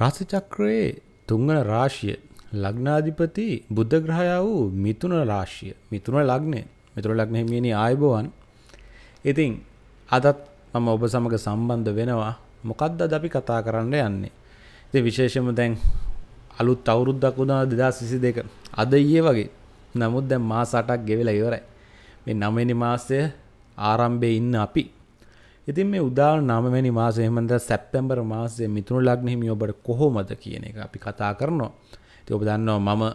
රාශි චක්‍රයේ තුන්වන රාශිය ලග්නාධිපති බුද්ධ ග්‍රහයා වූ මිතුන රාශිය මිතුන ලග්නය මිතුර ලග්න හිමියනි ආයුබෝවන් ඉතින් අදත් මම ඔබ සමග සම්බන්ධ වෙනවා මොකද්ද අද අපි කතා කරන්න යන්නේ ඉතින් විශේෂයෙන්ම දැන් අලුත් අවුරුද්දක් වුණා 2022 අද ඊයේ වගේ නමුත් දැන් මාස 8ක් ගෙවිලා ඉවරයි මේ 9 වෙනි මාසයේ ආරම්භයේ ඉන්න අපි ඉතින් මේ උදාන නමවැනි මාස එහෙමද සැප්තැම්බර් මාසේ මිතුුණු ලග්න හිමි ඔබට කොහොමද කියන එක අපි කතා කරනවා ති ඔබ දන්නවා මම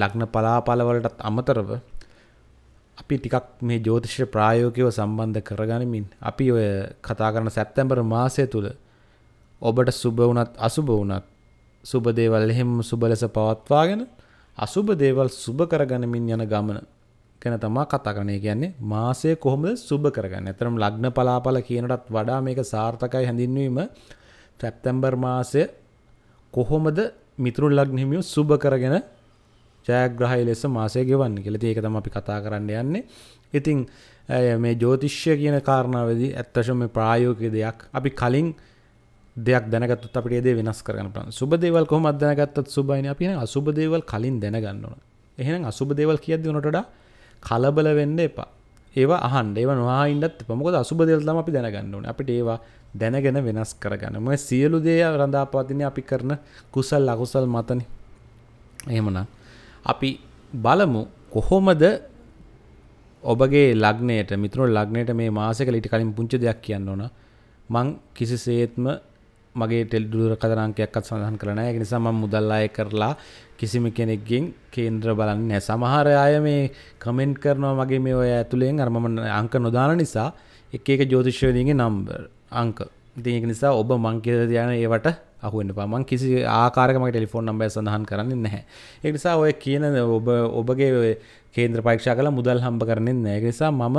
ලග්න පලාපලවලටත් අමතරව අපි ටිකක් මේ ජෝතිශ්‍ය ප්‍රායෝකව සම්බන්ධ කරගනිමින් අපි ඔය කතා කරන සැප්තැම්බර් මාසය තුළ ඔබට සුබ වුණත් අසුබ වුණත් සුබ දේවල් එහෙම සුබ ලෙස පවත්වාගෙන අසුබ දේවල් සුබ කරගනිමින් යන ගමන ගැන තමා කතා කරන්නේ කියන්නේ මාසය කොහොමද සුබ කරගන්නේ. ඇත්තටම ලග්න පලාපල කියනටත් වඩා මේක සාර්ථකයි හැඳින්වීම සැප්තැම්බර් මාසය කොහොමද මිතුරු ලග්න හිමියෝ සුබ කරගෙන ජයග්‍රහය ලෙස මාසය ගෙවන්නේ කියලා. ඉතින් ඒක තමයි අපි කතා කරන්න යන්නේ. ඉතින් මේ ජ්‍යොතිෂය කියන කාරණාවේදී ඇත්තටම මේ ප්‍රායෝගික දෙයක් අපි කලින් දෙයක් දැනගත්තොත් අපිට ඒ දේ වෙනස් කරගන්න පුළුවන්. සුබ දේවල් කොහොමද දැනගත්තත් සුබයිනේ. අපි නේ අසුබ දේවල් කලින් දැනගන්න ඕන. එහෙනම් අසුබ දේවල් කියද්දී උනට වඩා කලබල වෙන්න එපා ඒවා අහන් ඒව නවායින්ටත් පමොක අසුබ දෙල්තම අපි දැනගන්නවන අපිට ඒවා දැනගෙන වෙනස් කරගන්නම සියලු දේ රඳාපාතිනය අපි කරන කුසල් අකුසල් මතන එහෙමන අපි බලමු කොහොමද ඔබගේ ලග්නයට මිතුර ලග්නයට මේ මාසක ලිටි කලින් පුංචි දෙයක් කියන්න ඕන මං කිසිසේත්ම මගේ ටෙල්දුර කදරංකයක්ත් සඳහන් කරන එක නිසා මම මුදල් අය කරලා කිසිම කෙනෙක්ගෙන් කේන්ද්‍ර බලන්න සමහර අය මේ කමෙන්ට් කරනවා මගේ මේ ඔය ඇතුළෙන් අරමම අංක නොදාන නිසා එක එක ජෝතිශ්වදීගේ නම්බර් අංක ඉතින් එක නිසා ඔබ මංකිර දයන ඒවට අහුවෙන්න්න පමන් කිසි ආකාරකම ටෙලිෆෝන් නම්බය සඳහන් කරන්න නැහැ ඒ නිසා ඔය කියන ඔබ ඔබගේ කේන්ද්‍ර පක්ෂ කල මුදල් හම්බ කරන්නේ නෑ නිසා මම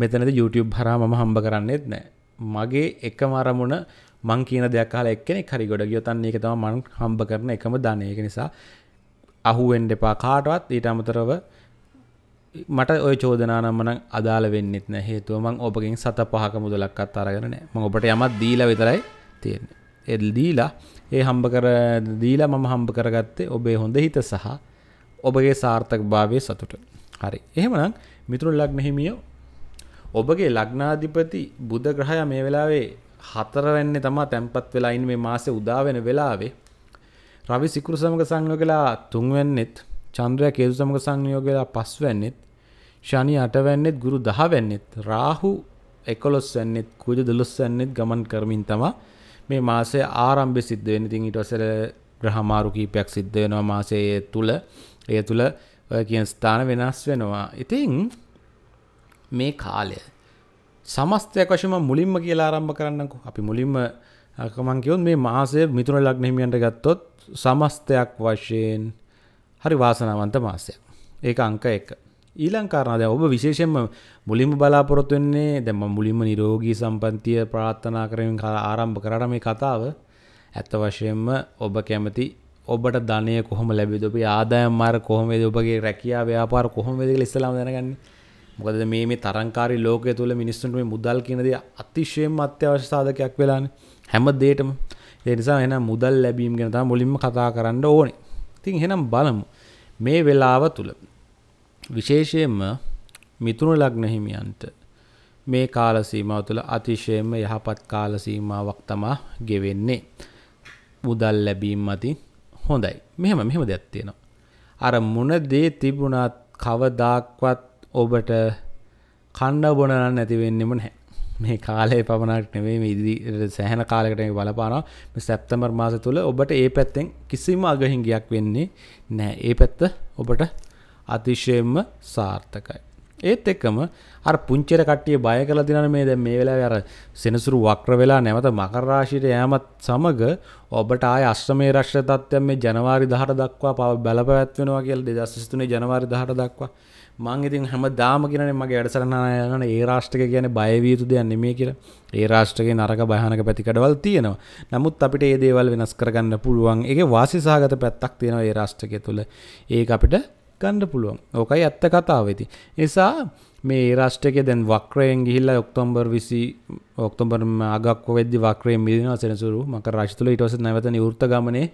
මෙතනද YouTube හරා මම හම්බ කරන්නෙත් නෑ මගේ එකම අරමුණ මං කියන දෙයක් කාල එක්කෙනෙක් හරි ගොඩ ගියොතන් ඒක තම මන් හම්බ කරන එකම ධනයක නිසා අහුවෙන්ඩ එපා කාටවත් ඊට අමතරව මට ඔය චෝදනානම්මන අදාල වෙන්නෙත් නැ හේතුව මං ඔබගින් සත පහක මුදලක්කත් අරගෙන නෑ ම ඔබට යමත් දීල විතරයි තියෙන එදීලා ඒ හම්බ කර දීලා මම හම්බ කරගත්තේ ඔබේ හොඳ හිත සහ ඔබගේ සාර්ථක භාවය සතුට හරි එහෙමනම් මිතුරු ලක්නහිමියෝ ඔබගේ ලග්නාධිපති බුද්ධ ග්‍රහය මේ වෙලාවේ හතරවැන්නේ තමා තැන්පත් වෙලායින් මේ මාසේ උදාවෙන වෙලාවේ රවි සිකුරු සමග සංයෝගලා තුන්වැන්නෙත් චන්ද්‍රයා කේතු සමග සංයෝගලා පස්වැන්නෙත් ශනි අටවැන්නෙත් ගුරු දහවැන්නෙත් රාහු එකොළොස් වැන්නෙත් කුජ දොළොස් වැන්නෙත් ගමන් කරමින් තමා මේ මාසය ආරම්භය සිද්ධ වෙන්නේ. ඉතින් ඊට පස්සේ ග්‍රහමාරු කීපයක් සිද්ධ වෙනවා මාසයේ තුල. ඒ තුල ඔය කියන ස්ථාන වෙනස් වෙනවා. ඉතින් මේ කාලය සමස්තයක් වශම මුලින්ම කියලා ආරම්භ කරන්නකු අපි මුලින්ම අකමන් කියවුත් මේ මාසය මිතුර ලග්න හිමියන්ට ගත්තොත් සමස්තයක් වශයෙන් හරි වාසනාවන්ත මාසයක් ඒක අංක එක ඊළං කාරණාව දැන් ඔබ විශේෂයෙන්ම මුලින්ම බලාපොරොත්තු වෙන්නේ දැන් මම මුලින්ම නිරෝගී සම්පන්නිය ප්‍රාර්ථනා කරමින් ආරම්භ කරාට මේ කතාව ඇත්ත වශයෙන්ම ඔබ කැමති ඔබට ධනය කොහොම ලැබෙද ඔබේ ආදායම් මාර්ග කොහොමද ඔබගේ රැකියාව ව්‍යාපාර කොහොමද කියලා ඉස්සලාම දැනගන්නේ මොකද මේ මේ තරංකාරි ලෝකය තුළ මිනිස්සුන්ට මේ මුදල් කියනද අතිශයෙන් අත්‍යවශ්‍ය සාධකයක් වෙලාන හැම දේටම එනිසා එන මුදල් ලැබීම් ගෙන තම මුලින්ම කතා කරන්න ඕනේ තින් හෙනම් බලමු මේ වෙලාව තුළ විශේෂයෙන්ම මිතුුණු ලග්න හිමියන්ට මේ කාල සීමාව තුළ අතිශයෙන්ම යහපත් කාල සීමාවක් තමා ගෙවෙන්නේ මුදල් ලැබීම් අති හොඳයි මෙහෙම මෙහෙම දැත්තේනවා අර මොන දේ තිබුණත් කවදාක්වත් ඔබට කණ්ඩ බොනන්න නැතිවෙන්නෙම නැහැ මේ කාලේ පමණක් නෙවේ ඉදි සෑහන කාලකට බලපානවා සැප්තමර් මාස තුළ ඔබට ඒ පැත්තෙන් කිසිම අගහිංගයක් වෙන්නේ නෑ ඒ පැත්ත ඔබට අතිශයෙන්ම සාර්ථකයි. ඒත් එක්කම අර පුංචිර කට්ටිය බය කරලා දිනන මේ දැන් මේ වෙලාවේ අර සෙනසුරු වක්‍ර වෙලා නැවත මකර රාශියට යෑමත් සමග ඔබට ආය අශ්‍රමයේ රාශිය තත්ත්වයෙන් මේ ජනවාරි 18 දක්වා බලපෑත් වෙනවා කියලා 2023 ජනවාරි 18 දක්වා මං ඉතින් හැම දාම කියනේ මගේ වැඩසරනායන ඒ රාෂ්ටක කියන බයවීතු දෙයන්න මේ කියල ඒ රාෂ්ටගේ නරක භයනක පැතිකඩවල් තියෙනවා නමුත් අපිට ඒ දේවල් වෙනස් කරගන්න පුළුවන් ඒ වාසිසාගත පැත්තක් තියෙනවා ඒ රාෂ්ටකය තුළ ඒ අපිට ගණ්ඩ පුළුවන් ඕකයි ඇත්ත කතාවවෙති නිසා මේ රාෂ්ටක දැන් වක්‍රයෙන් ගිහිල්ල ඔක්තොම්බර් විසි ඔක්තොම්බර් අගක් වෙද වක්‍රේ මිදින සෙනසුරු මක රශ්තුල ඉටස නැවත නිවෘත ගමනේ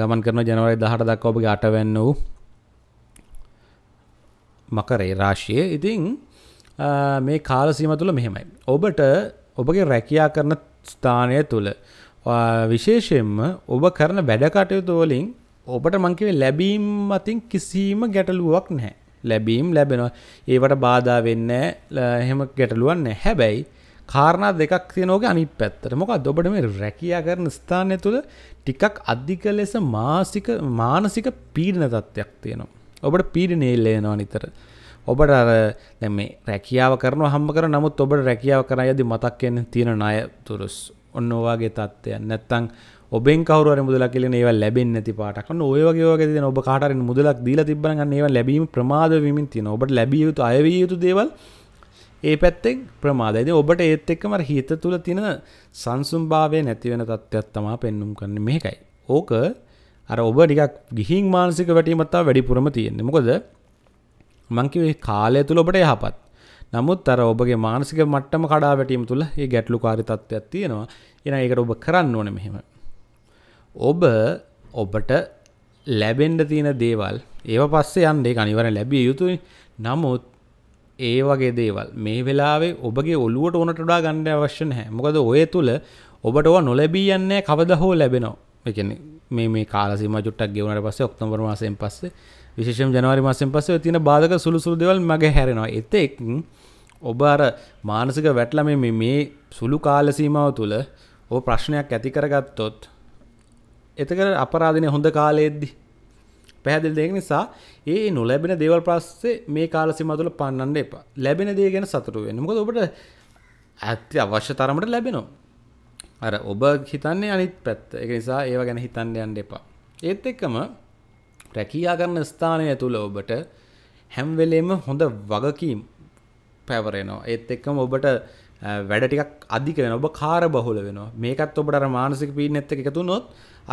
ගමන් කරන ජනවයි දහට දක්කෝපගේ අටවැන්න වූ මකරේ රාශියය ඉතිං මේ කාලසීම තුළ මෙහෙමයි. ඔබට ඔබගේ රැකයා කරන ස්ථානය තුළ විශේෂයෙන්ම ඔබ කරන වැඩකටයුතුවලින් ඔබට මංකිවේ ලැබීම් අතින් කිසිීම ගැටලුවක් නැහැ. ලැබීම් ලැබෙනවා ඒවට බාධා වෙන්න එහෙම ගැටලුවන්න හැබැයි කාරණා දෙකක් තියනෝගේ අනි පැත්තට මොක ඔබට මේ රැකයා කරන ස්ථානය තුළ ටිකක් අධික ලෙස මාසික මානසික පීඩන තත්ත්වයක් තියෙනවා. ඔබට පීඩනේල්ල යනවා නිතර ඔබට අර මේ රැකියාව කරන හම්ම කර නමුත් ඔබට රැකියාව කර යදි මතක්කෙන් තියෙන අය තුරුස් ඔන්න ඔවාගේ තත්ත්වයන් නැත්තං ඔබෙන් කවර මුදලක් කියල ඒව ලැබෙන් නැති පාටකන්න ඔයවගේගේ ද ඔබ කාටර මුදලක් දීල තිබන ඒව ලැබීම ප්‍රමාදවීමින් තියෙන ඔබට ලැබියයුතු අයවියයුතු දේවල් ඒ පැත්තෙක් ප්‍රමාදයිද ඔබට ඒත් එක්කම හිත තුළ තින සංසුම්භාවය නැතිවෙන තත්ත්වයක් තමා පෙන්නුම් කරන්න මේකයි ඕක අර ඔබ ටිකක් ගිහින් මානසික වැටීමත්තා වැඩිපුරම තියෙන්නේ මොකද මංකිවේ කාලය තුළ ඔබට යහපත් නමුත් අර ඔබගේ මානසික මට්ටම කඩා වැටීම තුළ ඒ ගැටලු කාරිතත්වයක් තියෙනවා එන ඒකට ඔබ කරන්න ඕන මෙහෙම ඔබ ඔබට ලැබෙන්ඩ තියෙන දේවල් ඒව පස්සේ යන්ඩේ අනිවර ලැබිය යුතුයි නමුත් ඒ වගේ දේවල් මේ වෙලාවේ ඔබගේ ඔලුවට ඕනට ඩා ගණ්ඩ අවශ්‍යන හැ මොකද ඔය තුළ ඔබට ඕ නොලැබී යන්නේ කවද හෝ ලැබෙනවා එකන්නේ මේ මේ කාලසිම චුට්ටක් ගෙවනට පස්සේ ඔක්තෝබර් මාසයෙන් පස්සේ විශේෂයෙන් ජනවාරි මාසයෙන් පස්සේ තියෙන බාධක සුළු සුළු දේවල් මගේ හැරෙනවා එතෙක් ඔබ අර මානසික වැටලා මේ මේ සුළු කාල සීමාව තුළ ඔබ ප්‍රශ්නයක් ඇති කරගත්තොත් එතක අපරාධනය හොඳ කාලයේද්දි පැහැදිලි දෙයක් නිසා ඒ නොලැබෙන දේවල් පස්සේ මේ කාල සීමාව තුළ පන්නන්න එපා. ලැබෙන දේ ගැන සතුටු වෙන්න. මොකද ඔබට අත්‍ය අවශ්‍ය තරමට ලැබෙනවා. අර ඔබ හිතන්නේ අනිත් පැත්ත එක නිසා ඒව ගැන හිතන්න යන්න එපා. ඒත් එක්කම රැකියා කරන ස්ථානය තුළ ඔබට හැම් වෙලේම හොඳ වගකීම් පැවරෙනවා. ඒත් එක්කම ඔබට වැඩ ටිකක් අධික වෙන ඔබ කාර බහුල වෙනවා. මේකත් ඔබට අර මානසික පීඩනයත් එක්ක එකතු වුණොත්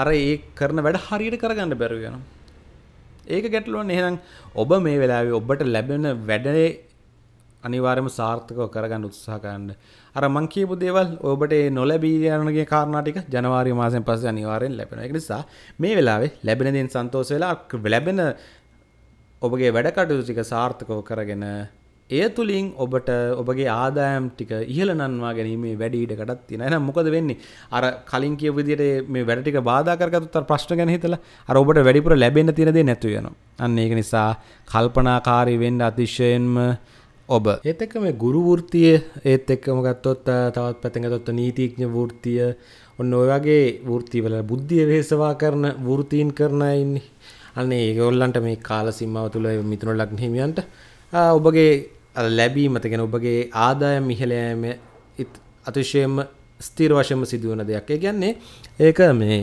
අර ඒ කරන වැඩ හරියට කරගන්න බැරුව යනවා. ඒක ගැටලුවන් එහෙනම් ඔබ මේ වෙලාවේ ඔබට ලැබෙන වැඩේ අනිවාර්යම සාර්ථකව කරගන්න උත්සාහ කරන්න. අර මං කියපු දේවල් ඔබට නොලැබී යනගේ කාරණා ටික ජනවාරි මාසයෙන් පස්සේ අනිවාර්යෙන් ලැබෙනවා. ඒක නිසා මේ වෙලාවේ ලැබෙන දේෙන් සන්තෝෂ වෙලා ලැබෙන ඔබගේ වැඩ කටයුතු ටික සාර්ථකව කරගෙන එය තුළින් ඔබට ඔබගේ ආදායම් ටික ඉහලනන්වා ගැනීමේ වැඩි ඉඩකටත් තියෙන එනම් මොකද වෙන්නේ අර කලින් කියපු විදිහට මේ වැඩ ටික බාධා කරගත්තොත් අර ප්‍රශ්න ගැන හිතලා අර ඔබට වැඩිපුර ලැබෙන්න තියෙන දේ නැතු වෙනවා අන්න ඒක නිසා කල්පනාකාරී වෙන්න අතිශයින්ම ඔබ ඒතක මේ ගුරු වෘතිය ඒත් එක්කම ගත්තොත් තවත් පැතගතොත් නීතිීඥ වෘතිය ඔන්න ඔයගේ වෘතිවල බුද්ධිය වේසවා කරන වෘතීන් කරනයින්නේ අන්නේ ඒගොල්ලන්ට මේ කාල සිම්මාව තුළ මිතුුණු ලක්නහිමියන්ට ඔබගේ ලැබීමතගෙන ඔබගේ ආදායම් ඉහලෑම අතිශයම ස්තීර් වශයම සිදුවන දෙයක් ඒ ගැන්නේ ඒක මේ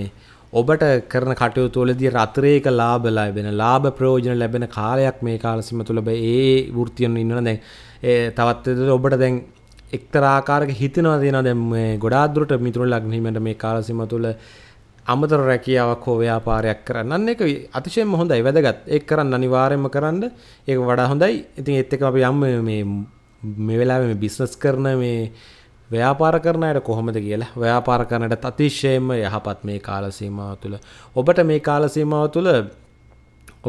ඔබට කරන කටයුතුවලදී රතරේක ලාභ ලැබෙන ලාභ ප්‍රයෝජන ලැබෙන කාලයක් මේ කාලසීම තුළ ඒ වෘත්තියෙන් ඉන්නවා දැන් තවත් ඔබට දැන් එක්තරාකාරක හිතනවා තියෙනවා දැන් මේ ගොඩාක්දුරට මිතුරු ලග්නීමට මේ කාලසීම තුළ අමතර රැකියාවක් හෝ ව්‍යාපාරයක් කරන්න. අන්න ඒක අතිශයින්ම හොඳයි. වැදගත්. ඒක කරන්න අනිවාර්යයෙන්ම කරන්න. ඒක වඩා හොඳයි. ඉතින් ඒත් එක්ක අපි යම් මේ මේ වෙලාවේ මේ බිස්නස් කරන මේ ව්‍යාපාර කරන අයට කොහොමද කියලා ව්‍යාපාර කරනට අතිශයම යහපත් මේ කාලසීමාව තුළ ඔබට මේ කාලසීමාව තුළ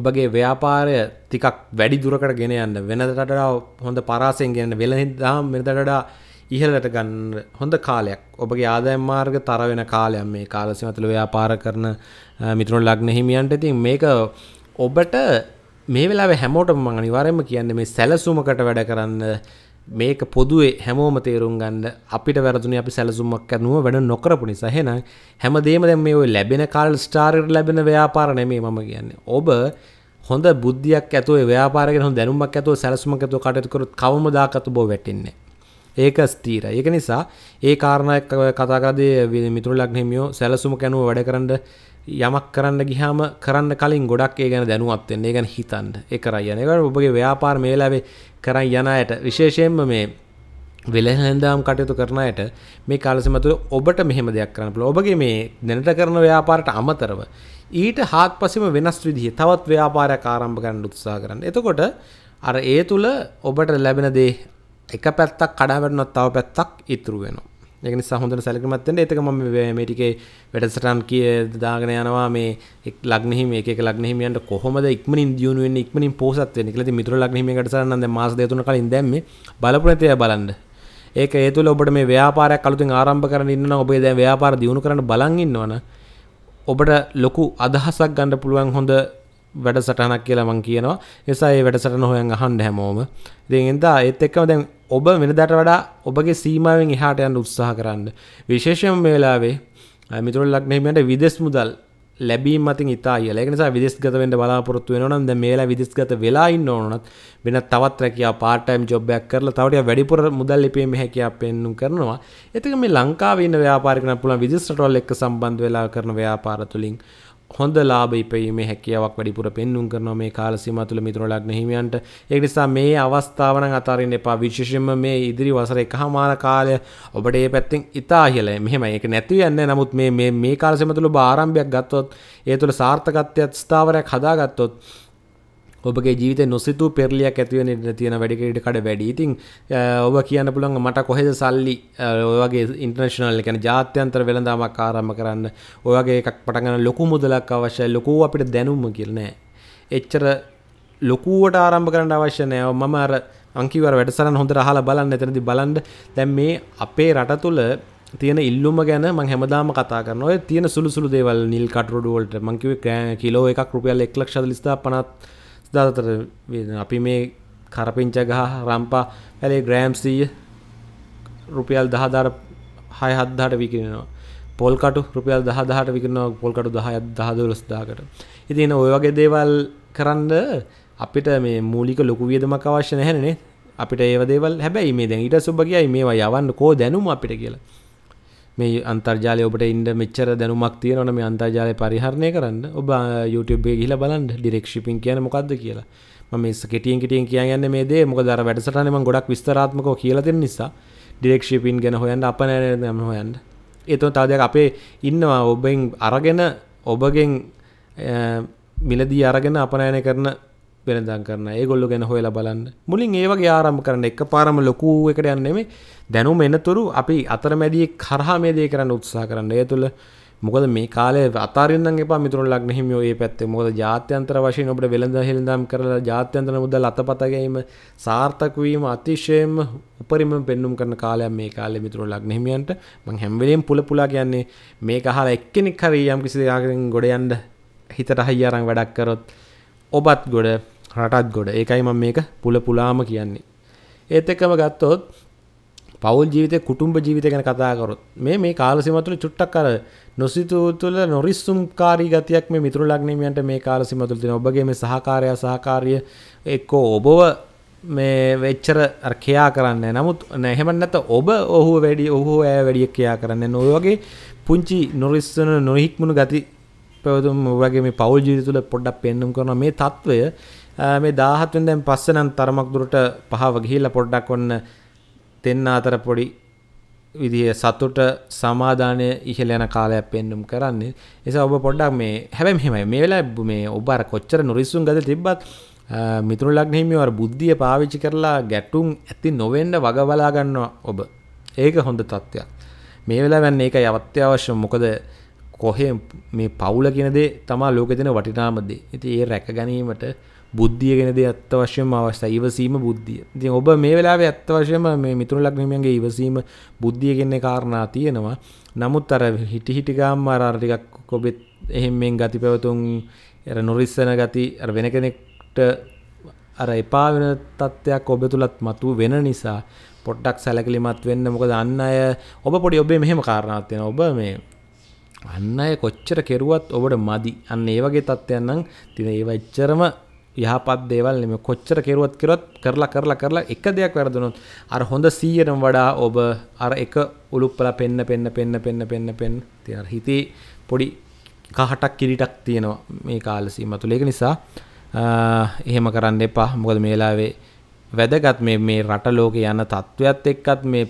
ඔබගේ ව්‍යාපාරය තිකක් වැඩි දුරකට ගෙන යන්න වෙනදටට හොඳ පරාසයෙන් ගන්න වෙලහිදාම් මෙදටඩා ඉහලට ගන්න හොඳ කාලයක් ඔබගේ ආදායම් මාර්ග තරවෙන කාලයක් මේ කාලසීමාව තුළ ව්‍යාපාර කරන මිතුරුන් ලග්න හිමියන්ට ඉතින් මේක ඔබට මේ වෙලාවේ හැමෝටම මම අනිවාර්යයෙන්ම කියන්නේ මේ සැලසුමකට වැඩ කරන්න මේක පොදුවේ හැමෝම තේරුම් ගන්න අපිට වැරදුන අපි සැලසුමක් කරනුව වැඩ නොකරපු නිසා එහෙනම් හැමදේම දැන් මේ ඔය ලැබෙන කාල් ස්ටාර් එකට ලැබෙන ව්‍යාපාර නෙමෙයි මම කියන්නේ. ඔබ හොඳ බුද්ධියක් ඇතුව ඒ ව්‍යාපාරයක හොඳ දැනුමක් ඇතුව සැලසුමක් ඇතුව කටයුතු කරොත් කවමදාකත් ඔබ වැටෙන්නේ ඒක ස්ථීරයි. ඒක නිසා ඒ කාරණා කතා කරද්දී මිතුරු ලග්න හිමියෝ සැලසුම කනුව වැඩ කරන්න යමක් කරන්න ගිහාම කරන්න කලින් ගොඩක් ඒ ගැන දැනුවත්වෙන්නේ ගැන හිතන්ට එකරයි යනකට ඔබගේ ව්‍යාපාර මේ ලැබේ කරයි යනයට විශේෂයෙන්ම මේ වෙළහඳම් කටයුතු කරනයට මේ කාලසිමතුර ඔබට මෙහෙම දෙයක් කරන්න ඔබගේ මේ දැනට කරන ව්‍යාපාරට අමතරව ඊට හාත් පසිම වෙනස් විදිහ තවත් ව්‍යාපාරයක් ආරම්භ කරන්න උත්සා කරන්න එතකොට අර ඒ තුළ ඔබට ලැබෙන දේ එක පැත්තක් කඩාවැටනොත් තව පැත්තක් ඉතුරු වෙනවා නිසා හොඳට සැලකමත්තෙන් එතක ම මේටිකේ වැඩසටන් කිය දාගෙන යනවා මේ එක් ලක්නෙහි මේක ලක්නෙහිමියන්ට කොහොමද ඉක්මනින් දියුණුවෙන් ඉක්මනින් පෝසත්වෙන කියලති මිතුර ලක්නීමකට සරන්නද මාස දෙතුන කලින් දැම්ම බලපුනතිය බලන්න ඒක ඒ තුළ ඔබට මේ ව්‍යාපාරයක් අලුතින් ආරම්භ කරන ඉන්න ඔබේ දැන් ව්‍යාපාර දියුණු කරන්න බලන් ඉන්නවන ඔබට ලොකු අදහසක් ගන්න පුළුවන් හොඳ වැඩ සටනක් කියලා මං කියනවා එසයි වැඩසටන හොයන් අහන්ඩ හැමෝම දෙන්දා ඒත් එක්කව දැන් ඔබ වෙනදට වඩා ඔබගේ සීමාවෙන් එහාට යන්න උත්සාහ කරන්න විශේෂයෙන් මේ වෙලාවේ මිතුරල්ලක් මෙහිමට විදෙස් මුදල් ලැබීම මතින් ඉතා කියල නිසා විදිස්ගත වෙන්ට බලාපොරොත්තු වෙනනම් ද මේලා විදිස්ගත වෙලා ඉන්න ඕනත් වෙන තවත් රැකයා පාටයිම් ජොබ්යක් කරලා තවට වැඩිපුර මුදල් ලිපීම හැකයා පෙන්නුම් කරනවා එතික මේ ලංකාව ඉන්න ව්‍යාපාරිකන පුළන් විදිස්ටොල් එක් සම්බන්ධ වෙලා කරන ව්‍යාපාර තුළින් හොඳ ලාභ ඉපීම හැකියාවක් වැඩිපුර පෙන්නුම් කරනවා මේ කාලසීම තුළ මිතුරු ලග්න හිමියන්ට ඒ නිසා මේ අවස්ථාව නම් අතාරින්න එපා විශේෂයෙන්ම මේ ඉදිරි වසර එකහමාර කාලය ඔබට ඒ පැත්තෙන් ඉතා ඉහළයි මෙහෙම ඒක නැති වෙන්නේ නමුත් මේ මේ මේ කාලසීම තුළ ඔබ ආරම්භයක් ගත්තොත් ඒ තුළ සාර්ථකත්වයක් ස්ථාවරයක් හදාගත්තොත් ඔබගේ ජීවිත නොසිතු පෙරලියක් ඇතිවෙන තියෙන වැඩිකට කඩ වැඩි ඉතින් ඔබ කියන්න පුළන් මට කොහෙද සල්ලි ඔයගේ ඉන්ටර්නශනල් එකන ජාත්‍යන්තර වෙළඳාමක් ආරම්ම කරන්න ඔයගේ එකක් පටගන්න ලොකු මුදලක් අවශ්‍ය ලොකූ අපිට දැනුම කියරනෑ එච්චර ලොකුවට ආරම්භ කරන්න අවශ්‍ය නෑ මම අර අංකිවර වැඩසරන් හොඳ හලා බලන්න එතනති බලන්ඩ දැන් මේ අපේ රට තුළ තියෙන ඉල්ලුම ගැන මං හැමදාම කතා කරන ඔය තියෙන සුළු සුළු දේවල් නිල් කටරුඩුවලට මංකිව කෑ කිලෝ එකක් රුපියල් එක් ලක්ෂ ලිස්ථා පනත් දාතර අපි මේ කරපිංච ගහ රම්පා ඇලේ ග්‍රෑම්සීය රුපියල් දහදාර හයහත්දාට විකිරෙනවා පොල්කටු රුපියල් දහදාට විකිරනවා පොල්කටු දහයත් දහදලස්දාකට ඉතින ඔය වගේ දේවල් කරන්න අපිට මේ මූලික ලොකු වියදමක් අවශ්‍ය නැහැනේ අපිට ඒවදේවල් හැබැයි මේ දැන් ඊට සුබ කියයි මේවා යවන්න කෝ දැනුම අපිට කියලා මේ අන්තර්ජාලය ඔබට ඉන්ඩ මෙච්චර දැනුමක් තියෙනවන මේ අන්තර්ජාලය පරිහරණය කරන්න ඔබ YouTubeුබේ ගිල බලන්න ඩිරෙක්ෂිපින් කියන මොකක්ද කියලා මම කෙටියෙන් කටියෙන් කියන්න මේ දේ මොක දර වැඩසටනම ගොඩක් විස්තරාත්මක කියලතිෙන නිසා ඩිරෙක්ෂිපින් ගැන හොයන්න අපනෑන ම හොයන්න ඒතු තවදයක් අපේ ඉන්නවා ඔබෙන් අරගෙන ඔබගෙන් මිලදී අරගෙන අපනෑන කරන වෙනදම් කරන ඒගොල්ලො ගැන හොයලා බලන්න මුලින් ඒවගේ ආරම්ම කරන එක පාරම ලොකූ එකට යන්නෙමේ දැනුම එනතුරු අපි අතර මැඩිය කරහා මේ දේ කරන්න උත්සා කරන්න ඒ තුළ මොකද මේ කාලේ අතාරන්න එපා මිතුරු ලක්න හිමියෝ ඒ පැත්තේ මොකද ජාත්‍යන්තර වශයෙන් ඔබට වෙළඳ හෙළඳම් කරලා ජාත්‍යන්තර මුදල් අතපතගැීම සාර්ථක වීම අතිශයම උපරිම පෙන්නුම් කරන කාලයක් මේ කාලේ මිතුරු ලක්න හිමියන්ට මං හැම වෙලෙම පුල පුලා කියන්නේ මේක අහලා එක්කෙනෙක් හරි යම් කිසි දෙයකින් ගොඩ යන්න හිතට හයිය අරන් වැඩක් කරොත් ඔබත් ගොඩ රටත් ගොඩ ඒකයි මම මේක පුල පුලාම කියන්නේ ඒත් එක්කම ගත්තොත් පවල් ජීවිත කුටුම්ඹ ජීවිත ගැන කතාකරොත් මේ මේ කාලසිමතුළ චුට්ටක් කර නොසිතූ තුළ නොරිස්සුම් කාරී ගතියක් මේ මිතුරු ලග්නීමයන්ට මේ කාලසිමතුළ තියෙන ඔබගේ මේ සහකාරය සහකාරිය එක්කෝ ඔබව මේ වෙච්චර කයා කරන්න නමුත් නැහෙම නැත ඔබ ඔහු වැඩි ඔහු ඇය වැඩිය කයා කරන්න නොය වගේ පුංචි නොරිස්සන නොහික්මුණු ගති පැවතුම් ඔබගේ මේ පවල් ජීවිත තුළ පොඩ්ඩක් පෙන්නුම් කරන මේ තත්ත්වය මේ 17 වෙනිදා පස්සේ නම් තරමක් දුරට පහව ගිහිල්ලා පොඩ්ඩක් ඔන්න දෙන්න අතර පොඩි විදිහ සතුට සමාධානය ඉහල යන කාලයක් පෙන්නුම් කරන්නේ නිසා ඔබ පොඩ්ඩක් මේ හැබැයි මෙහෙමයි මේ වෙලාවේ මේ ඔබ අර කොච්චර නොරිසුන් ගත තිබ්බත් මිතුරු ලග්නෙහි මේ අර බුද්ධිය පාවිච්චි කරලා ගැටුම් ඇති නොවෙන්න වග බලා ගන්නවා ඔබ. ඒක හොඳ තත්ත්වයක්. මේ වෙලාවෙන් ඒකයි අවශ්‍ය මොකද කොහේ මේ පවුල කියන දේ තමයි ලෝකේ දෙන වටිනාම දේ. ඉතින් ඒ රැක ගැනීමට බුද්ධියගෙන දෙ අත්ත වශයම අවශ්‍ය ඉවසීම බුද්ධිය ති ඔබ මේ වෙලා ඇත්ත වශයම මේ මිතුරු ලක්නමියන්ගේ ඉවසීම බුද්ධියගෙන්නේ කාරණා තියෙනවා නමුත් අර හිටි හිටිගාම් අරාරටිකක් කොබෙත් එහෙම මෙෙන් ගති පැවතුන් එර නොරිස්සන ගති වෙන කෙනෙක්ට අර එපා වෙන තත්ත්වයක් ඔබ තුළත් මතු වෙන නිසා පොට්ටක් සැලකිලිමත් වෙන්න මොකද අන්න අය ඔබ පොඩි ඔබේ මෙහෙම කාරණාත්යෙන ඔබ මේ අන්න අය කොච්චර කෙරුවත් ඔබට මදි අන්න ඒ වගේ තත්ත්වයන්නම් තින ඒවච්චරම යහපත් දේවල් නෙමෙයි. කොච්චර කෙරුවත් කෙරුවත් කරලා කරලා කරලා එක දෙයක් වැරදුනොත් අර හොඳ 100ටම වඩා ඔබ අර එක උලුප්පලා පෙන්න පෙන්න පෙන්න පෙන්න පෙන්න පෙන්න තියන අර හිතේ පොඩි කහටක් කිරිටක් තියෙනවා මේ කාල සීමාව තුළ. ඒක නිසා එහෙම කරන්න එපා. මොකද මේ වෙලාවේ වැදගත් මේ මේ රට ලෝකේ යන තත්වයක් එක්කත් මේ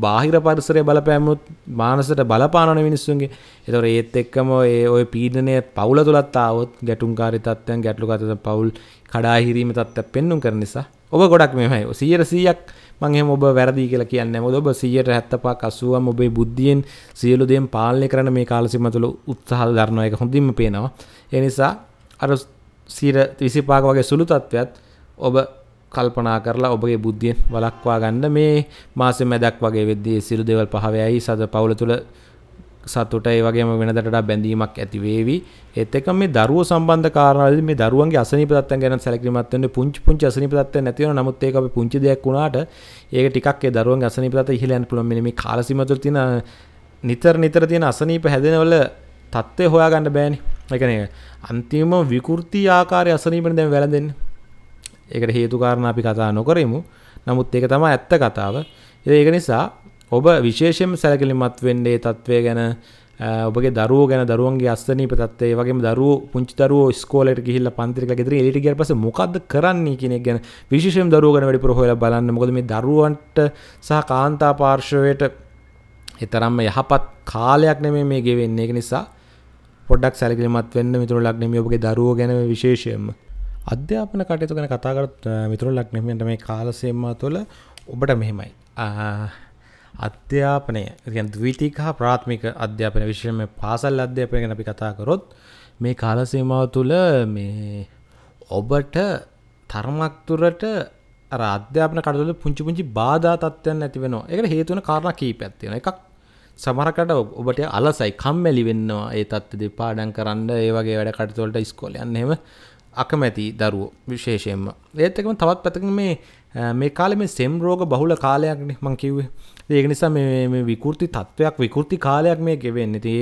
බාහිර පරිසරය බලපෑමුත් මානසට බලපානන මිනිස්සුන්ගේ එතොර ඒත් එක්කම ඔය පීඩනය පවුල තුළත්තාවත් ගැටුන්කාරි තත්වයන් ගැටලු අතත පවුල් කඩාහිරීම තත්ත පෙන්නුම් කර නිසා ඔබ ගොඩක් මෙමයි සියර සියක් මංහෙම ඔබ වැරදි කියලා කියන්න මොද ඔබ සියයට හැත්තපා අසුවම් ඔබේ බුද්ධියෙන් සියලුදයෙන් පාලනය කරන මේ කාලසිම තුළ උත්සාහල් දරනවා එක හොඳින්ම පේනවා එනිසා අර සීර විසිපාක වගේ සුළු තත්ත්වත් ඔබ කල්පනා කරලා ඔබගේ බුද්ධියෙන් වලක්වා ගන්න මේ මාසෙ මැදක් වගේ වෙද්දී සිරු දේවල් පහවයයි සද පවුල තුල සතුට ඒ වගේම වෙනදටට බැඳීමක් ඇති වේවි. ඒත් එක්ක මේ දරුවෝ සම්බන්ධ කාරණාවලදී මේ දරුවන්ගේ අසනීප තත්ත්වයන් ගැන සැලකිලිමත් වෙන්න පුංචි පුංචි අසනීප තත්ත්වයන් නැති වෙනවා. නමුත් ඒක අපි පුංචි දෙයක් වුණාට ඒක ටිකක් ඒ දරුවන්ගේ අසනීප තත්ත්වය ඉහළ යන්න පුළුවන්. මෙන්න මේ කාලසීමාව තුළ තියෙන නිතර නිතර තියෙන අසනීප හැදෙනවල තත්ත්වය හොයාගන්න බෑනේ. ඒ කියන්නේ අන්තිම විකෘති ආකාරයේ අසනීපෙන් දැන් වැළඳෙන්නේ. ඒකට හේතුකාරණ අපි කතා නොකරමු නමුත් ඒක තම ඇත්ත කතාව ඒක නිසා ඔබ විශේෂම සැලකිලිමත් වෙන්නේ තත්ත්වය ගැන ඔබගේ දරුව ගැන දරුවන්ගේ අස්තනීප තත්ත්වය වගේම දරුවෝ පුංචි දරුවෝ ඉස්කෝලේට ගිහිල්ලා පන්තිරක ගෙදර එළියට ගියාට පස්සේ මොකද්ද කරන්නේ කියන එක ගැන විශේෂයෙන් දරුවෝ ගැන වැඩිපුර හොයලා බලන්න මොකද මේ දරුවන්ට සහ කාන්තා පාර්ශවයට එතරම්ම යහපත් කාලයක් නෙමෙයි මේ ගෙවෙන්නේ ඒක නිසා පොඩ්ඩක් සැලකිලිමත් වෙන්න මිතුරු ලග්නෙමි ඔබගේ දරුවෝ ගැන විශේෂයෙන්ම අධ්‍යාපන කටයුතු ගැන කතාකරත් මිතුරු ලක්නමට මේ කාලසේම්මා තුළ ඔබට මෙහෙමයි අධ්‍යාපනය දවිතික හා ප්‍රාත්මික අධ්‍යාපන විශෂම පාසල් අධ්‍යාපය ගැන අපි කතාකරොත් මේ කාලසේමාව තුළ මේ ඔබට තර්මක්තුරට අධ්‍යාපන කටතුල පුංචි පුංචි බාධා තත්වයන් ඇතිවෙනවා එකට හේතුවන කාරණ කීපැත්තියෙන එකක් සමරකට ඔබට අලසයි කම්මැලි වෙන්නවා ඒ තත්ත්ද පාඩන් කරන්න ඒවගේ වැඩ කටතුවලට ස්කොලයන් හෙම අකමැති දරුවෝ විශේෂයෙන්ම ඒත් එකම තවත් පැතක මේ මේ කාලෙ මේ සෙම් රෝග බහුල කාලයක්න මං කිව්වේ ඒක නිසා මේ විකෘති තත්ත්වයක් විකෘති කාලයක් මේ ගෙවෙන්න ති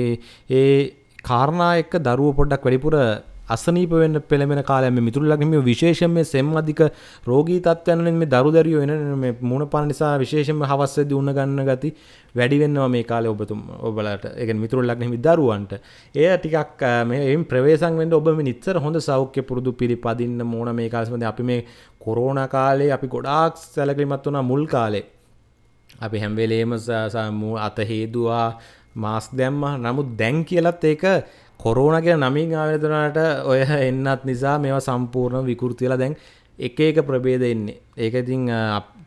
ඒ කාරණා එක්ක දරුව පොඩ්ඩක් වැඩිපුර අසනීප වෙන්න පෙළමෙන කාලයම මිතුරලගේ මේ විශේෂයෙන් මේ සෙම් අධික රෝගී තත්ත්වයන් මේ දරු දැරියෝ එන මේ මුණ පාන නිසා විශේෂයෙන්ම හවස්සේදී උණ ගන්න ගති වැඩි වෙනවා මේ කාලේ ඔබතුම ඔබලාට ඒ කියන්නේ මිතුරලක් නෙමෙයි දරුවන්ට එය ටිකක් මේ එයින් ප්‍රවේශම් වෙන්න ඔබ මේ නිතර හොඳ සෞඛ්‍ය පුරුදු පිළිපදින්න මොන මේ කාලෙත් අපි මේ කොරෝනා කාලේ අපි ගොඩාක් සැලකිලිමත් වුණා මුල් කාලේ අපි හැම්වෙලේම අත හේදවා මාස් දැම්ම නමුත් දැන් කියලත් ඒක කොරෝන කියෙන නමින් ආවතුනාට ඔය එන්නත් නිසා මේවා සම්පූර්ණ විකෘතියලා දැන් එක එක ප්‍රබේද එන්නේ ඒක ඉතින්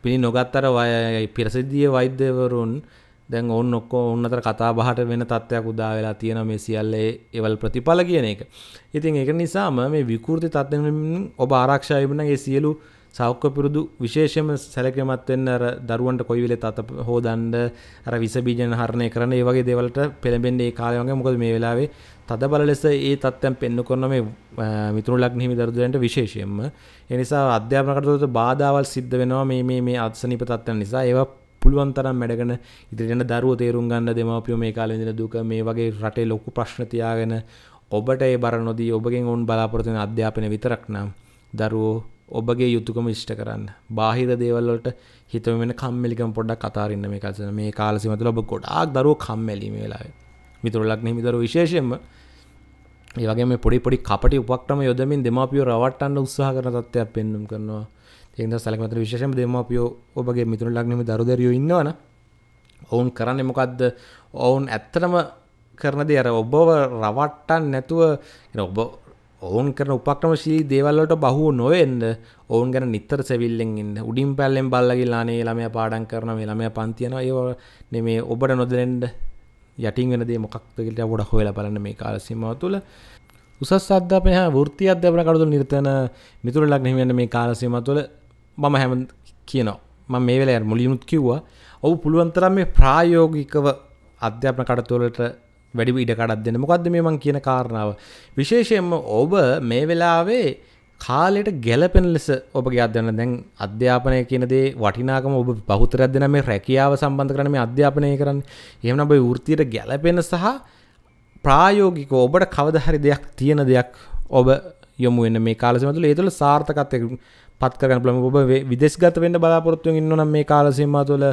පිණි නොගත්තර වය පිරසිද්ධිය වෛද්‍යවරුන් දැන් ඔන්න ඔක්කෝ ඔන්නතර කතා බහට වෙන තත්ත්වයක් උදා වෙලා තියෙන මේ සියල්ලේ එවල් ප්‍රතිඵල කියන එක ඉතින් එක නිසාම මේ විකෘති තත්ත්වෙන් ඔබ ආරක්ෂායබනගේ සියලු සෞඛ්‍ය පුරුදු විශේෂම සැලකමත් වෙන්න අර දරුවන්ට කොයි වෙලේ තත හෝදන්න අර විස බීජන හරණය කරන ඒ වගේ දේවල්ට පෙළඹෙන්නේ ඒ කාලේ වගේ මොකද මේ වෙලාවේ තද බල ලෙස ඒ තත්ත්වයන් පෙන්වන කරන මේ මිතුරු ලග්නෙහි දරුදරන්ට විශේෂයෙන්ම ඒ නිසා අධ්‍යාපන කටයුතු බාධාවල් සිද්ධ වෙනවා මේ මේ මේ අත්සනීප තත්ත්වයන් නිසා ඒවා පුළුවන් තරම් වැඩගෙන ඉදිරියට දරුව තේරුම් ගන්න දෙමාපියෝ මේ කාලේ ඉඳලා දුක මේ වගේ රටේ ලොකු ප්‍රශ්න තියාගෙන ඔබට ඒ බර නොදී ඔබගෙන් ඔවුන් බලාපොරොත්තු වෙන අධ්‍යාපනය විතරක් නම් දරුවෝ ඔබගේ යුතුකම ෂ්ට කරන්න බාහිර දේවල්ලට හිතම වෙන කම්මලිකම පොඩ්ඩක් කතාරන්න මේ කසන මේ කාලසිමතුල ඔබ ගොඩාක් දරුව කම්මැලීම වෙලා මිතුරලක් නිමිතර විශේෂයෙන්ම ඒවගේ මේ පොඩි පොඩි කපටි උපක්ටම යොදමින් දෙමාපියෝ රවට්ටන්න උත්සාහ කරන තත්ත්වයක් පෙන්නුම් කරනවා තිද සැලකමත විශෂම දෙමාපියෝ ඔබගේ මිතුරලක් නෙම දරුදරයෝ ඉන්නවන ඔවුන් කරන්න මොකක්ද ඔවුන් ඇත්තටම කරනද අර ඔබව රවට්ටන් නැතුව ඔබ ඔවුන් කරන උපක්‍රමශී දේවල්ලට බහුව නොවෙන්ද ඔවුන් ගැන නිතර සැවිල්ලෙන් ඉන්න උඩින් පැල්ලෙන් බල්ලගිල්ලානේ ළමය පාඩන් කරන මේ ළමය පන්තියන ඒව නෙමේ ඔබට නොදරෙන්ඩ යටින් වෙනදේ මොක්තකට ගොඩ හොලා බලන්න මේ කාලසිමාව තුළ උසස් අධ්‍යාපනය වෘත්ති අධ්‍යාපන කරුතු නිර්තන මිතුර ලක්නහිමන්න මේ කාලසීම තුළ මම හැම කියනවා ම මේ වෙලා මුලිනුත් කිව්වා ඔවු පුළුවන්තරම් මේ ප්‍රායෝගිකව අධ්‍යාපන කටතුවලට වැඩි ඉඩකඩක් දෙන්න මොකක්ද මේ මං කියන කාරණාව විශේෂයෙන්ම ඔබ මේ වෙලාවේ කාලයට ගැලපෙන ලෙස ඔබගේ අධ්‍යයන දැන් අධ්‍යාපනය කියන දේ වටිනාකම ඔබ බහුතරයක් දෙන මේ රැකියාව සම්බන්ධ කරන මේ අධ්‍යාපනය කරන්නේ එහෙමනම් ඔබේ වෘත්තියට ගැලපෙන සහ ප්‍රායෝගිකව ඔබට කවදා හරි දෙයක් තියෙන දෙයක් ඔබ යොමු වෙන මේ කාලසීමාව තුළ ඒ තුළ සාර්ථකත්වයක් පත්කරන පලම ඔබ විදෙස්ගත වෙන්න බලාපොරත්තු ඉන්නන මේ කාලසීම තුළ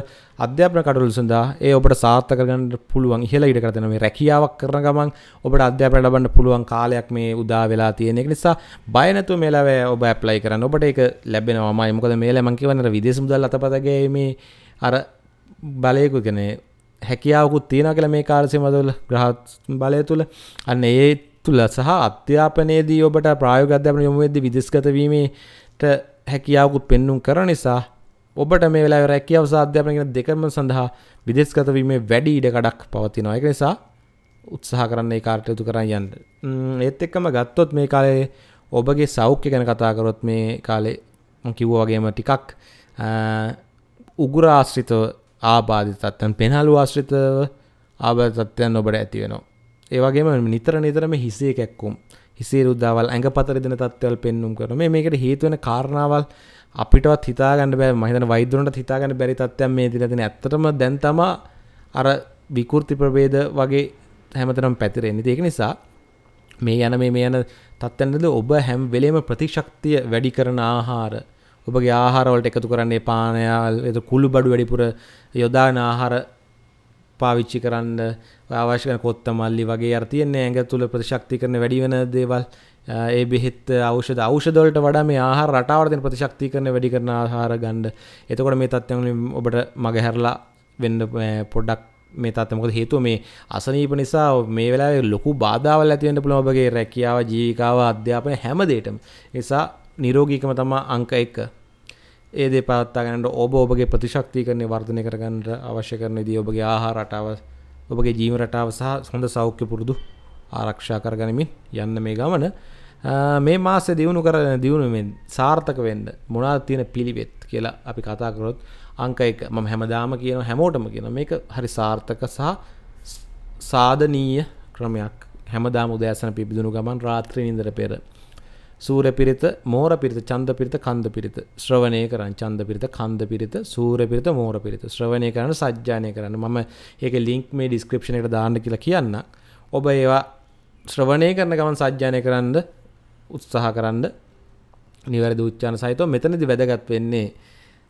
අධ්‍යාපන කටුල් සඳහා ඒ ඔබට සාර්ථකරගන්න පුළුවන් ඉහල ඉඩ කරතන මේ රැකියාවක් කරන ගමන් ඔබට අධ්‍යාපන ලබන්න පුළුවන් කාලයක් මේ උදා වෙලා තියෙන එක නිසා බයනතු මේලාවෑ ඔබ ඇප්ලයි කරන්න ඔබට එක ලැබෙනවාමයි මොකද මේලා මංකිවන්නට විදෙස් මුදල් අතපතගේ මේ අර බලයකු කෙනේ හැකියාවකුත් තියෙන කියල මේ කාලසි මතුල ග්‍රහත් බලය තුළ අන්න ඒ තුළ සහ අධ්‍යාපනයේදී ඔබට ප්‍රායෝග අධ්‍යාපන යොමුවෙද විදිස්ගතවීමට හැකියාවකුත් පෙන්නුම් කර නිසා ඔබට මේ වෙලා රැකියාව සාධ්‍යාපනගෙන දෙකම සඳහා විදෙස්ගතවීමේ වැඩි ඉඩකඩක් පවතිනවා එක නිසා උත්සාහ කරන්න ඒ කාර්යයුතු කරන් යන්න. ඒත් එක්කම ගත්තොත් මේ කාලේ ඔබගේ සෞඛ්‍ය ගැන කතා කරොත් මේ කාලේ මම කිව්වා වගේම ටිකක් උගුර ආශ්‍රිතව ආබාධිත තත්ත්වයන් පෙනහළු ආශ්‍රිතව ආබාධිත තත්ත්වයන් ඔබට ඇති වෙනවා. ඒ වගේම නිතර නිතරම හිසේ කැක්කුම් හිසේරුද්දාවල් ඇඟ පතර දෙන තත්වල් පෙන්නුම් කරන මේකට හේතුවන කාරණාවල් අපිටවත් හිතාගන්න බෑ මහිතන වෛදරනට හිතාගන්න බැරි තත්වයන් මේ දිලතින ඇත්තටම දැන්තම අර විකෘති ප්‍රබේද වගේ හැමතරම් පැතිරෙන්නේ ඒක නිසා මේ යන මේ යන තත්ත්වන්නද ඔබ හැම් වෙලේම ප්‍රතිශක්තිය වැඩි කරන ආහාර ඔබගේ ආහාරවලට එකතු කරන්නේ පානයාල් එත කුළු බඩු වැඩිපුර යොදාන ආහාර පාවිච්චි කරන්න අවශ්‍යන කොත්ත මල්ලි වගේ අර්තියන්නේ ඇඟ තුළ ප්‍රතිශක්ති කරන වැඩිවෙන දේවල් ඒ බෙහෙත් අවෂද අවෂදවලට වඩා මේ ආහාර රටාවර්තන ප්‍රතිශක්ති කරන වැඩි කරන ආහාර ගණ්ඩ එතකොට මේ තත්ත්වලින් ඔබට මගහැරලා වෙන්න පොඩ්ඩක් මේ තත්තමකද හේතුව මේ අසනීප නිසා මේ වෙලා ලොකු බාධාවල් ඇතිවෙන්ට පුළ ඔබගේ රැකියාව ජීවිකාව අධ්‍යාපන හැමදේටම නිසා නිරෝගීකම තම අංක එක්ක ඒදේ පවත්තාගන්නට ඔබ ඔබගේ ප්‍රතිශක්ති කරන්නේ වර්ධනය කරගන්නට අවශ්‍ය කරන දී ඔබගේ ආහා රටාව ඔබගේ ජීව රටාව සහ හොඳ සෞඛ්‍ය පුරුදු ආරක්ෂා කරගනිමින් යන්න මේ ගමන මේ මාස දියුණු කර දියුණුවෙන් සාර්ථක වෙන්න මොනාද තියෙන පිළිවෙත් කියලා අපි කතා කරොත් අංක එක මම හැමදාම කියන හැමෝටම කියන මේක හරි සාර්ථක සහ සාධනීය ක්‍රමයක් හැමදාම උදෑසන පිබිදුණු ගමන් රාත්‍රී නින්දර පෙර සූර පිරිත මෝර පිරිත චන්ද පිරිත කන්ද පිරිත ශ්‍රවණය කරන්න චන්ද පිරිත කන්ද පිරිත සූර පිරිත මෝර පිරිත ශ්‍රවණය කරන්න සජ්ජානය කරන්න මම ඒක ලිංක් මේ ඩිස්ක්‍රපෂණ එකට දාන්න කියලා කියන්න ඔබ ඒවා ශ්‍රවණය කරන ගමන් සජ්ජානය කරන්න උත්සාහ කරන්න නිවැරදි උච්චාන සහිතව මෙතනදි වැදගත් වෙන්නේ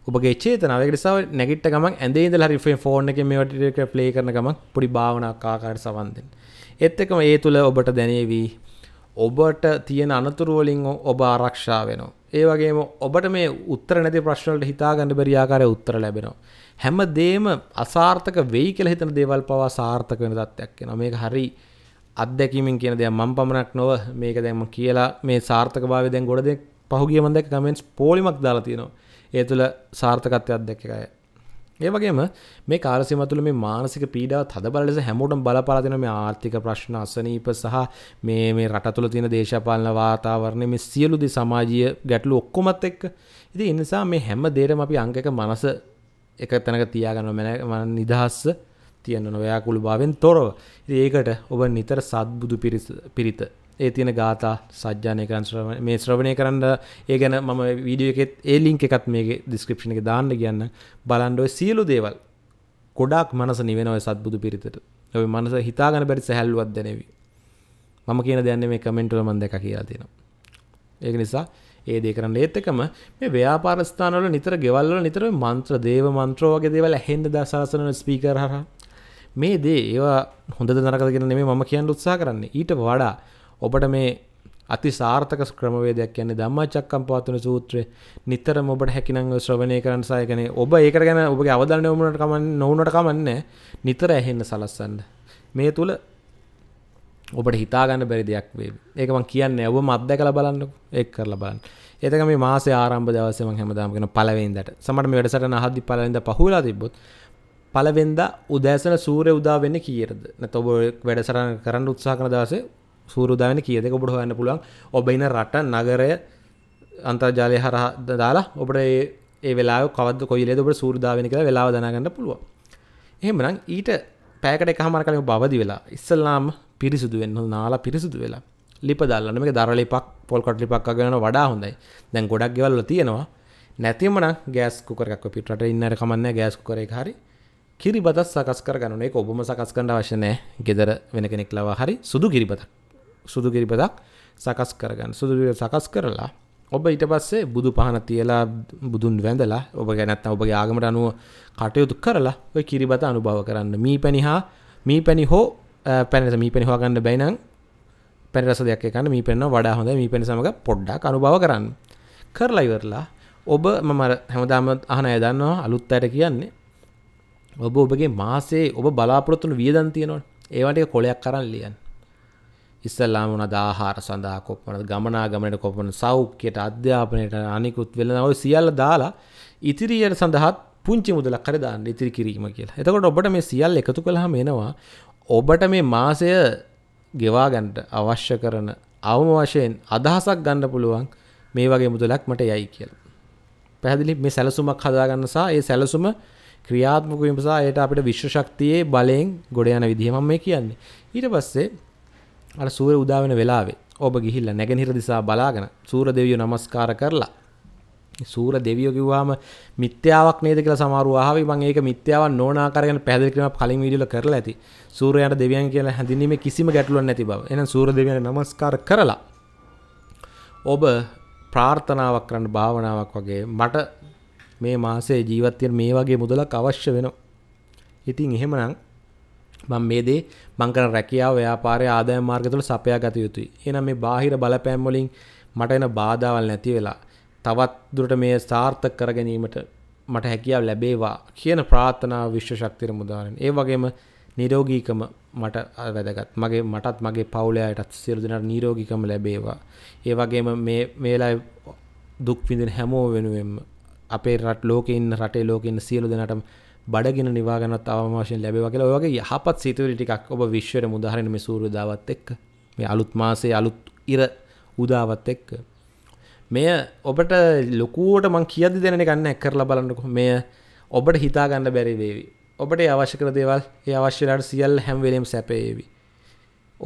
ඔබගේ චේතනාව නිසා නැගිට ගමන් ඇඳේ ඉඳලා රිෆේ ෆෝන් එකේ මේ වටේට ප්ලේ කරන ගමන් පොඩි භාවනාවක් ආකාරයට සවන් දෙන්න. ඒත් එක්කම ඒ තුල ඔබට දැනේවි ඔබට තියෙන අනතුරුවලින් ඔබ ආරක්ෂා වෙනවා. ඒ වගේම ඔබට මේ උත්තර නැති ප්‍රශ්නවලට හිතාගන්න බැරි ආකාරයේ උත්තර ලැබෙනවා. හැම දෙයක්ම අසාර්ථක වෙයි කියලා හිතන දේවල් පවා සාර්ථක වෙන තත්ත්වයක් වෙනවා. මේක හරි අත්දැකීමෙන් කියන දෙයක් මම පමණක් නොව මේක දැන් මම කියලා මේ සාර්ථකභාවය දැන් ගොඩ දෙයක් පහුගිය මම දැක්ක කමෙන්ට්ස් පොලිමක් දාලා තියෙනවා. ඒ තුළ සාර්ථකත්වයක් දැක්ක අය. ඒ වගේම මේ කාර්සියම තුළ මේ මානසික පීඩාව තදබල ලෙස හැමෝටම බලපාලා දෙන මේ ආර්ථික ප්‍රශ්න අසනීප සහ මේ මේ රට තුළ තියෙන දේශපාලන වාතාවරණය මේ සියලු දේ සමාජීය ගැටලු ඔක්කොමත් එක්ක ඉතින් ඒ නිසා මේ හැම දෙයකම අපි අංග එක මනස එක තැනක තියාගන්නවා මම නිදහස් තියන්න නොවැයකුළු භාවයෙන් තොරව. ඉතින් ඒකට ඔබ නිතර සත්බුදු පිරිත ඒ තියෙන ගාතා සජ්‍යානය කරන් මේ ශ්‍රවණය කරන්න ඒ ගැන මම වීඩිය එකෙත් ඒ ලිංක එකත් මේ ඩිස්ක්‍රපෂණ එක දාන්න කියන්න බලන්ඩුව සියලු දේවල් කොඩක් මනස නිවෙනව සත්බුදු පිරිතට ඔය මනස හිතාගන බැරි සැහැල්ලුවත් දැනවි මම කියන දැන්න මේ කමෙන්ටුල මන්ද එක කියලා තියෙන ඒක නිසා ඒ දේ කරන්න ඒත් එකම මේ ව්‍යාපාරස්ථානවල නිතර ගෙවල්ල නිතර මන්ත්‍ර දේව මන්ත්‍රෝ වගේ දේවල් ඇහෙන්ද දසාසන ස්පීකරහ මේ දේ ඒවා හොඳ නරකගෙන නෙමේ මම කියන්න උත්සා කරන්නේ ඊට වඩා ඔබට මේ අති සාර්ථක ක්‍රමවේදයක් කියන්නේ ධම්මචක්කම් පවත්වන සූත්‍රය නිතරම ඔබට හැකිනම් ශ්‍රවණය කරන්න සහ කියන්නේ ඔබ ඒක ගැන ඔබගේ අවධානය යොමු කරනට කමන්නේ නොවුනට කමන්නේ නිතර ඇහෙන්න සලස්සන්න මේ තුල ඔබට හිතා ගන්න බැරි දෙයක් වේවි ඒක මම කියන්නේ ඔබ මත්දකලා බලන්නකෝ ඒක කරලා බලන්න එතක මේ මාසේ ආරම්භ දවසේ මම හැමදාම කියන පළවෙනිදාට සමහර මේ වැඩසටහන අහද්දි පළවෙනිදා පහුවලා තිබ්බොත් පළවෙනිදා උදෑසන සූර්ය උදා වෙන්නේ කීයටද නැත්නම් ඔබ වැඩසටහන කරන්න උත්සාහ කරන දවසේ සූරුදාන කියදක ඔබට හොන්න පුළුවන් ඔබයින රට නගරය අන්තර්ජාලය හර දාලා ඔබට ඒ වෙලා කවද කොයිල ඔබට සූරදාාවනි කළ වෙලා දනගන්න පුළුව එහෙමනම් ඊට පෑකට එකහමරකලම බවදි වෙලා ඉස්සල්ලාම පිරිසුදු වෙන්න නාලා පිරිසුදු වෙලා ලිප දල්ලන මේ දරලිපක් පොල්කොට ලිපක් ගෙන වඩා හොඳයි දැන් ගොඩක් ගෙවල්ල තියෙනවා නැතිමන ගෑස්කුකරක් පිට ඉන්නට කමන්න ගෑස්කුකර හරි කිරිබතත් සකස් කර ගනේ ඔබම සකස් කණඩ වශනය ගෙදර වෙන කෙනෙක් ලවා හරි සුදු කිරිබතක් සුදු කිරිපතක් සකස් කරගන්න සුදුර සකස් කරලා ඔබ ඊට පස්සේ බුදු පහන තියලා බුදුන් වැඳලා ඔබ ගැනත් ඔබගේ ආගමට අනුව කටයුතු කරලා ඔය කිරිබත අනුභව කරන්න මී පැනිහා මී පැණි හෝ පැනස මී පැනිහවා ගන්න බැයිනම් පැනිරස දෙයක් එකන්න මී පෙන්න්න වඩා හොඳ මී පෙන සමඟ පොඩ්ඩක් අනුභව කරන්න කරලා ඉවරලා ඔබ මම හැමදාම අහන යදන්නවා අලුත් අයට කියන්නේ ඔබ ඔබගේ මාසේ ඔබ බලාපොරොත්තුන වියදන් තියෙනවා ඒවට කොලයක් කරන්න ලියන්න ඉස්සල්ලාම වන දාහාර සඳහා කොප්මන ගමනාගමනයට කොපන සෞඛ්‍යයට අධ්‍යාපනයට අනිකුත් වෙලන ඔය සියල්ල දාලා ඉතිරියට සඳහත් පුංචි මුදලක් කරදාන්න ඉතිරි කිරීම කියලා එතකොට ඔබට මේ සියල් එකතු කළහම එනවා ඔබට මේ මාසය ගෙවාගන්ට අවශ්‍ය කරන අවම වශයෙන් අදහසක් ගණ්ඩ පුළුවන් මේ වගේ මුදලක් මට යයි කියල පැහදිලි මේ සැලසුමක් හදාගන්නසා ඒ සැලසුම ක්‍රියාත්මක විමසා යට අපිට විශ්ව ශක්තියේ බලයෙන් ගොඩ යන විදිහම මේ කියන්නේ ඊට පස්සේ අර සූර උදාවෙන වෙලාවේ ඔබ ගිහිල්ල නැගෙනහිර දිසා බලාගෙන සූර දෙවියෝ නමස්කාර කරලා සූර දෙවියෝ කිව්වාම මිත්‍යාවක් නේද කියලා සමහරව ආවේ මම ඒක මිත්‍යාවක් නෝන ආකාරයෙන් පැහැදිලි කිරීමක් කලින් වීඩියෝ වල කරලා ඇති. සූර්යයාට දෙවියන් කියලා හැඳින්වීමේ කිසිම ගැටලුවක් නැති බව. එහෙනම් සූර දෙවියන්ට නමස්කාර කරලා ඔබ ප්‍රාර්ථනාවක් කරන්න භාවනාවක් වගේ මට මේ මාසේ ජීවත් වෙන මේ වගේ මුදලක් අවශ්‍ය වෙනවා. ඉතින් එහෙමනම් මං මේ දේ මංකර රැකියාව ව්‍යාපාරය ආදාය මාර්ග තුළ සපයා ගත යුතුයි. එහෙනම් මේ බාහිර බලපෑම් වලින් මට එන බාධාවල් නැති වෙලා තවත් දුරට මේ සාර්ථක කර ගැනීමට මට හැකියාව ලැබේවා කියන ප්‍රාර්ථනාව විශ්ව ශක්තිර මුදාරණ. ඒ වගේම නිරෝගීකම මට වැදගත් මගේ මටත් මගේ පවුලයායටත් සියලු දෙනාට නිරෝගීකම ලැබේවා. ඒ වගේම මේ මේලා දුක් විඳින හැමෝ වෙනුවෙන්ම අපේ රට ලෝකේ ඉන්න රටේ ලෝකේ ඉන්න සියලු දෙනාටම බඩගෙන නිවාගනත් අවමාශයෙන් ලැබවා කියලා ඔයගේ යහපත් සිතුවිලි ටිකක් ඔබ විශ්වයට මුදාහරින මේ සූර්ය දාවත් එක්ක මේ අලුත් මාසේ අලුත් ඉර උදාවත් එක්ක මෙය ඔබට ලොකුවට මං කියද දෙන ගන්න කරලා බලන්නකො මෙය ඔබට හිතාගන්න බැරි වේවි ඔබට අවශ්‍ය කර දේවල් ඒ අවශ්‍යලාට සියල් හැම්වලම් සැපේවි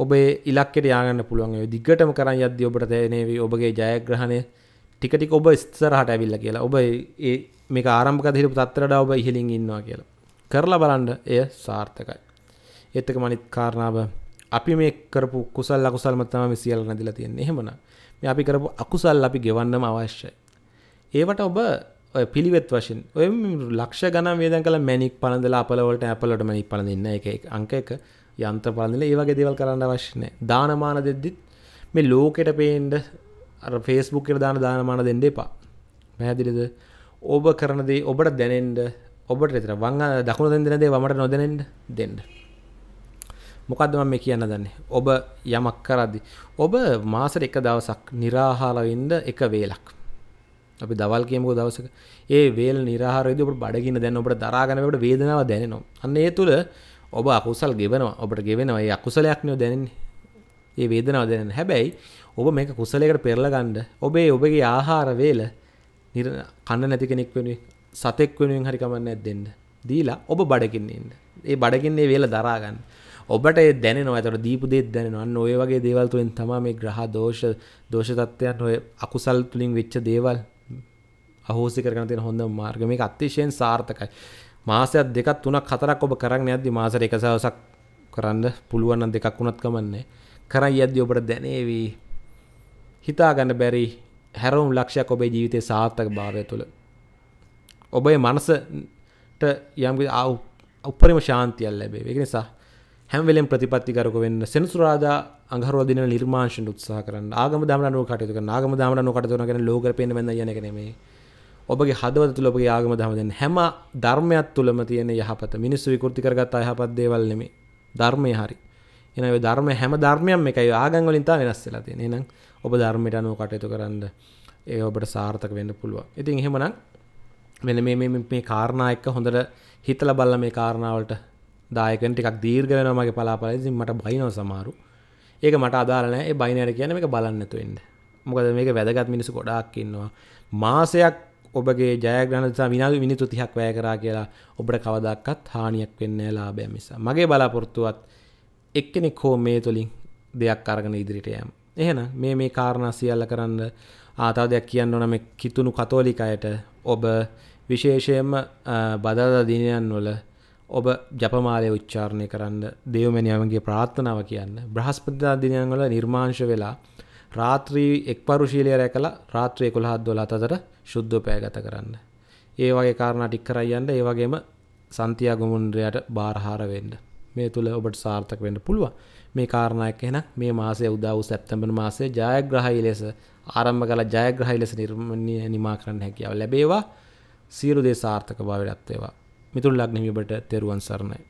ඔබේ ඉලක්කට යාගන්න පුළුවන් දිගටම කරන්න යද්දි ඔබට තේනේවී ඔබගේ ජයග්‍රහණය ටිකටික ඔබ ස්තරහට ඇවිල්ල කියලා ඔබ මේ ආරම්භක හිරපු තත්තරට ඔබ ඉහලින් ඉන්නවා කියලා කරලා බලන්ඩ එය සාර්ථකයි එත්තක මනිත් කාරණාව අපි මේ කරපු කුසල් අකුසල් මතම සියල්ල නැදිලා තියෙන එහෙමන මේ අපි කරපු අකුසල් අපි ගෙවන්නම අවශ්‍යයි ඒවට ඔබ පිළිවෙත් වශයෙන් ඔය ලක්ෂ ගන වේදන් කළ මැනික් පනදල අපලවලට ඇපලට මැනික් පලඳන්න එක අංක එක යන්ත පලඳල ඒවගේ දෙවල් කරන්න අවශ්‍යනය දානමාන දෙද්දිත් මේ ලෝකෙට පේන්ඩ ෆේස්බුක් කර දාන දානමාන දෙන්න එපා පැහැදිලිද ඔබ කරනදේ ඔබට දැනෙන්ට ඔබට එතර වංග දකුණු දෙදනදේ මට නොදැනෙන්ට දෙන්න මොකක්ද මේ කියන්න දන්නේ ඔබ යමක් කරද්දි ඔබ මාසර එක දවසක් නිරාහාලවෙන්ද එක වේලක් අපි දවල් කියමකෝ දවසක ඒ වේල් නිරහාරද ඔබට බඩගින්න දැන් ඔබට දරාගනකට වේදනාව දැනෙනවා අන්න ඒ තුළ ඔබ අකුසල් ගෙවනවා ඔබට ගෙවෙනවා ඒ අකුසලයක් නෝ දැනන්නේ ඒ වේදනාව දැනෙන හැබැයි ඔබ මේක කුසලයකට පෙරලගන්න ඔබේ ඔබගේ ආහාර වේල නිර කන්න නැති කෙනෙක් වෙනුවෙන් සතෙක් වෙනුවෙන් හරි කමන්න ඇත්දෙන්ට දීලා ඔබ බඩකින්නන්න ඒ බඩකින්නේ වෙල දරාගන්න ඔබට දැනවා ඇතට දීපදේ දැනවන්න ඔය වගේ දේවල්තුවෙන් තම මේ ග්‍රහ දෝෂ දෝෂතත්වයන් ඔය අකුසල් තුළින් වෙච්ච දේවල් අහෝසි කරන තියෙන හොඳ මාර්ග මේ අත්තිශයෙන් සාර්ථකයි මාසයක් දෙකක් තුනක් හතරක් ඔබ කරන්න ඇද්දි මාසර එක සවසක් කරන්න පුළුවන් දෙකක් වුණත් කමන්නේ කරයි ඇද්දි ඔබට දැනේවී හිතාගන්න බැරි හැරවුම් ලක්ෂයක් ඔබේ ජීවිතය සාර්ථක භාවය තුළ ඔබේ මනසට යම් උපරිම ශාන්තියල් ලැබේ ඒක නිසා හැම්වෙලෙන් ප්‍රතිපත්තිකරක වෙන්න සෙනසුරාදා අංගරෝදින නිර්මාංශයට උත්සාහ කරන්න ආගම දාමනනුව කටයුතු කරන ආගම දාමනනුව කටයුතු කරන කියන්නේ ලෝකෙ පේන්න බඳ යන එක නෙමෙයි ඔබගේ හදවත තුළ ඔබගේ ආගම දාම දෙන්න හැම ධර්මයක් තුළම තියෙන යහපත මිනිස්සු විකෘති කරගත්ත අයහපත් දේවල් නෙමෙයි ධර්මයේ හරි එහෙනම් ඔය ධර්ම හැම ධර්මයක් එකයි ආගම් වලින් තමයි වෙනස් වෙලා තියෙන්නේ එහෙනම් ඔබ ධර්මයට අනුව කටයුතු කරන්න ඒ ඔබට සාර්ථක වෙන්න පුළුවන් ඉතින් එහෙමනම් මෙන මේ මේ කාරණා එක්ක හොඳට හිතලා බලලා මේ කාරණාවලට දායකෙන් ටිකක් දීර්ඝ වෙනවා මගේ පලාපල ඉතින් මට බයිනව සමහරු ඒක මට අදාළ නැහැ ඒ බයිනර් කියන්නේ මේක බලන්න නැතුව ඉන්න මොකද මේක වැදගත් මිනිස්සු ගොඩාක් ඉන්නවා මාසයක් ඔබගේ ජයග්‍රහණ නිසා විනාඩි මිනිත්තු 30ක් වැය කරා කියලා ඔබට කවදාවත් හානියක් වෙන්නේ නැහැ ලාභය මිස. මගේ බලාපොරොත්තුවත් එක්කෙනෙක් හෝ මේ තුලින් දෙයක් අරගෙන ඉදිරියට යෑම. එහෙන මේ මේ කාරණ සියල්ල කරන්න ආතාවදයක් කියන්න ඕන මේ කිතුුණු කතෝලිකයට ඔබ විශේෂයෙන්ම බදාද දිනයන් වල ඔබ ජපමාලය උච්චාරණය කරන්න දෙවමැනියාවගේ ප්‍රාත්ථනාව කියන්න බ්‍රහස්පතිදා දිනයන් වල නිර්මාංශ වෙලා රාත්‍රී එක් පරුශීලය රැකළ රාත්‍රය කොළහත් දොල අතර ශුද්ධ පෑගත කරන්න. ඒ වගේ කාරණටික් කරයියන්න ඒ වගේම සන්තියාගමුන්ද්‍රයට බාරහාරවෙන්න මේ තුළ ඔබට සාර්ථක වෙන්න පුළුවන් මේ කාරණයක් එන මේ මාසය උදව් සැප්තැම්බර් මාසයේ ජයග්‍රහයි ලෙස ආරම්භ කළ ජයග්‍රහයි ලෙස නිර්මණය නිමා කරන්න හැකියාව ලැබේවා සියලු දේ සාර්ථක භාවයටත් වේවා මිතුරු ලග්න හිමිබට තෙරුවන් සරණයි